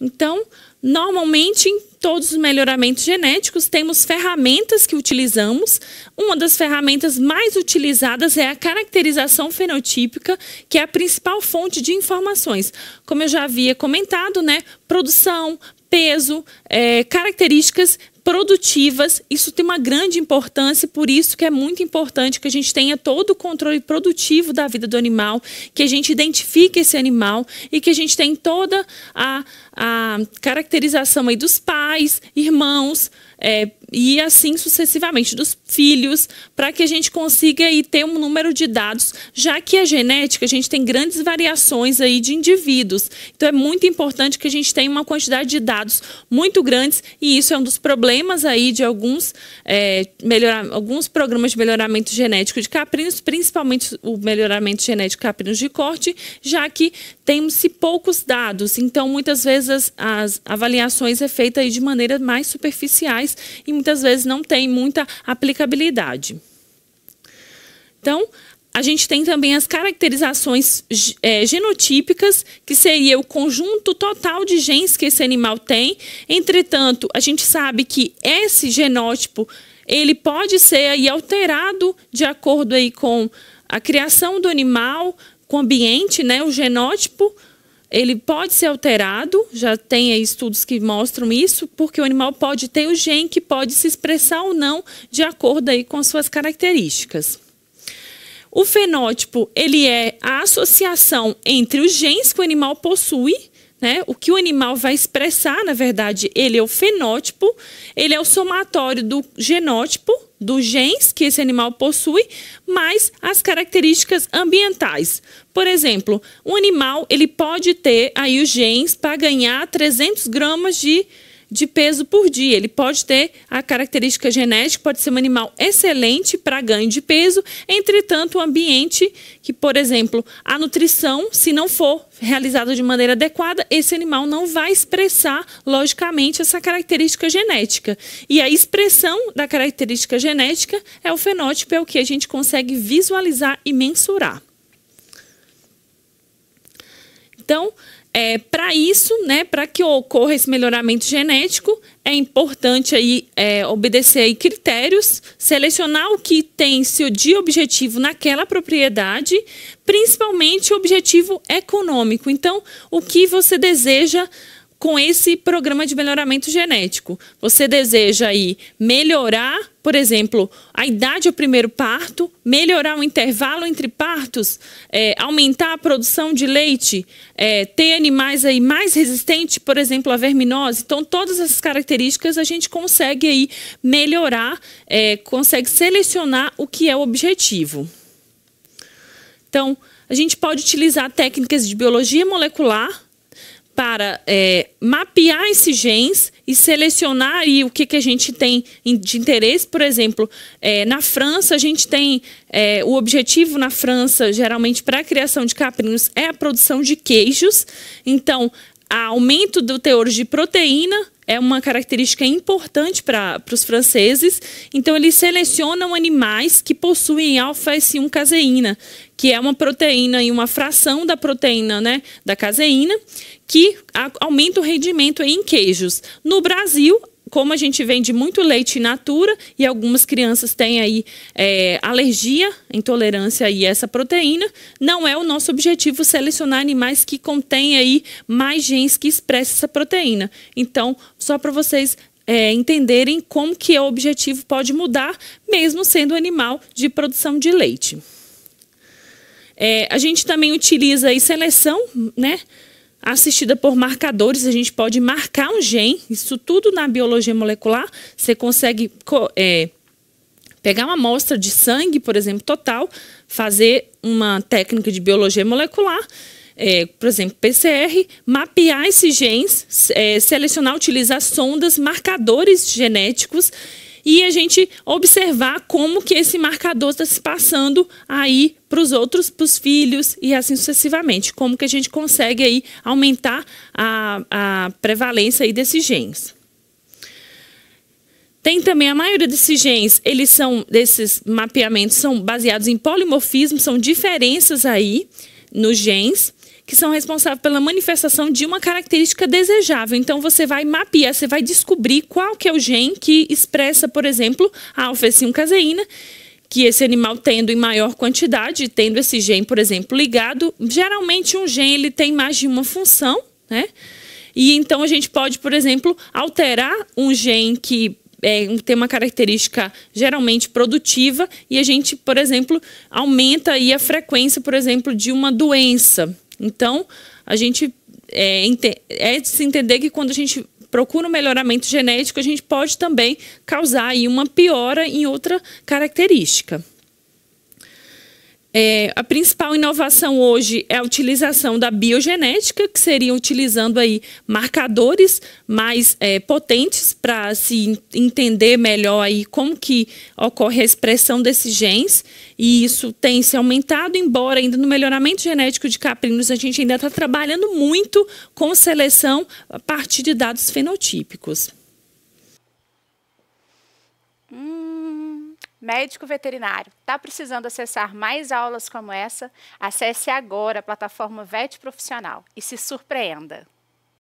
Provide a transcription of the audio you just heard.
Então, normalmente em todos os melhoramentos genéticos temos ferramentas que utilizamos. Uma das ferramentas mais utilizadas é a caracterização fenotípica, que é a principal fonte de informações. Como eu já havia comentado, né, produção, peso, é, características produtivas. Isso tem uma grande importância, por isso que é muito importante que a gente tenha todo o controle produtivo da vida do animal, que a gente identifique esse animal e que a gente tenha toda a, a caracterização aí dos pais, irmãos, é, e assim sucessivamente dos filhos, para que a gente consiga aí ter um número de dados, já que a genética, a gente tem grandes variações aí de indivíduos. Então é muito importante que a gente tenha uma quantidade de dados muito grandes e isso é um dos problemas aí de alguns, é, melhorar, alguns programas de melhoramento genético de caprinos, principalmente o melhoramento genético de caprinos de corte, já que temos-se poucos dados. Então muitas vezes as, as avaliações é feita de maneira mais superficiais e muitas vezes não tem muita aplicabilidade. Então, a gente tem também as caracterizações é, genotípicas, que seria o conjunto total de genes que esse animal tem. Entretanto, a gente sabe que esse genótipo ele pode ser aí alterado de acordo aí com a criação do animal, com o ambiente, né, o genótipo ele pode ser alterado, já tem estudos que mostram isso, porque o animal pode ter o gene que pode se expressar ou não de acordo aí com suas características. O fenótipo, ele é a associação entre os genes que o animal possui né? O que o animal vai expressar, na verdade, ele é o fenótipo, ele é o somatório do genótipo, dos genes que esse animal possui, mais as características ambientais. Por exemplo, um animal ele pode ter aí os genes para ganhar 300 gramas de de peso por dia. Ele pode ter a característica genética, pode ser um animal excelente para ganho de peso, entretanto, o ambiente, que, por exemplo, a nutrição, se não for realizada de maneira adequada, esse animal não vai expressar, logicamente, essa característica genética. E a expressão da característica genética é o fenótipo, é o que a gente consegue visualizar e mensurar. Então, é, para isso, né, para que ocorra esse melhoramento genético, é importante aí, é, obedecer aí critérios, selecionar o que tem seu de objetivo naquela propriedade, principalmente objetivo econômico. Então, o que você deseja com esse programa de melhoramento genético. Você deseja aí melhorar, por exemplo, a idade ao primeiro parto, melhorar o intervalo entre partos, é, aumentar a produção de leite, é, ter animais aí mais resistentes, por exemplo, à verminose. Então, todas essas características a gente consegue aí melhorar, é, consegue selecionar o que é o objetivo. Então, a gente pode utilizar técnicas de biologia molecular para é, mapear esses genes e selecionar e o que, que a gente tem de interesse. Por exemplo, é, na França, a gente tem é, o objetivo na França, geralmente, para a criação de caprinos, é a produção de queijos. Então, aumento do teor de proteína é uma característica importante para os franceses. Então, eles selecionam animais que possuem alfa-S1 caseína, que é uma proteína e uma fração da proteína né, da caseína, que aumenta o rendimento em queijos. No Brasil, como a gente vende muito leite in natura e algumas crianças têm aí é, alergia, intolerância a essa proteína, não é o nosso objetivo selecionar animais que contêm aí mais genes que expressam essa proteína. Então, só para vocês é, entenderem como que é o objetivo pode mudar, mesmo sendo animal de produção de leite. É, a gente também utiliza aí seleção, né? assistida por marcadores, a gente pode marcar um gene, isso tudo na biologia molecular, você consegue é, pegar uma amostra de sangue, por exemplo, total, fazer uma técnica de biologia molecular, é, por exemplo, PCR, mapear esses genes, é, selecionar, utilizar sondas, marcadores genéticos e a gente observar como que esse marcador está se passando aí para os outros, para os filhos e assim sucessivamente. Como que a gente consegue aí aumentar a, a prevalência aí desses genes. Tem também a maioria desses genes, eles são desses mapeamentos são baseados em polimorfismo, são diferenças aí nos genes que são responsáveis pela manifestação de uma característica desejável. Então você vai mapear, você vai descobrir qual que é o gene que expressa, por exemplo, a alfa-1-caseína, que esse animal tendo em maior quantidade, tendo esse gene, por exemplo, ligado, geralmente um gene ele tem mais de uma função, né? E então a gente pode, por exemplo, alterar um gene que é, tem uma característica geralmente produtiva e a gente, por exemplo, aumenta aí a frequência, por exemplo, de uma doença. Então, a gente é, é de se entender que quando a gente procura um melhoramento genético, a gente pode também causar aí uma piora em outra característica. É, a principal inovação hoje é a utilização da biogenética, que seria utilizando aí marcadores mais é, potentes para se entender melhor aí como que ocorre a expressão desses genes. E isso tem se aumentado, embora ainda no melhoramento genético de caprinos a gente ainda está trabalhando muito com seleção a partir de dados fenotípicos. médico veterinário, está precisando acessar mais aulas como essa? Acesse agora a plataforma VET Profissional e se surpreenda!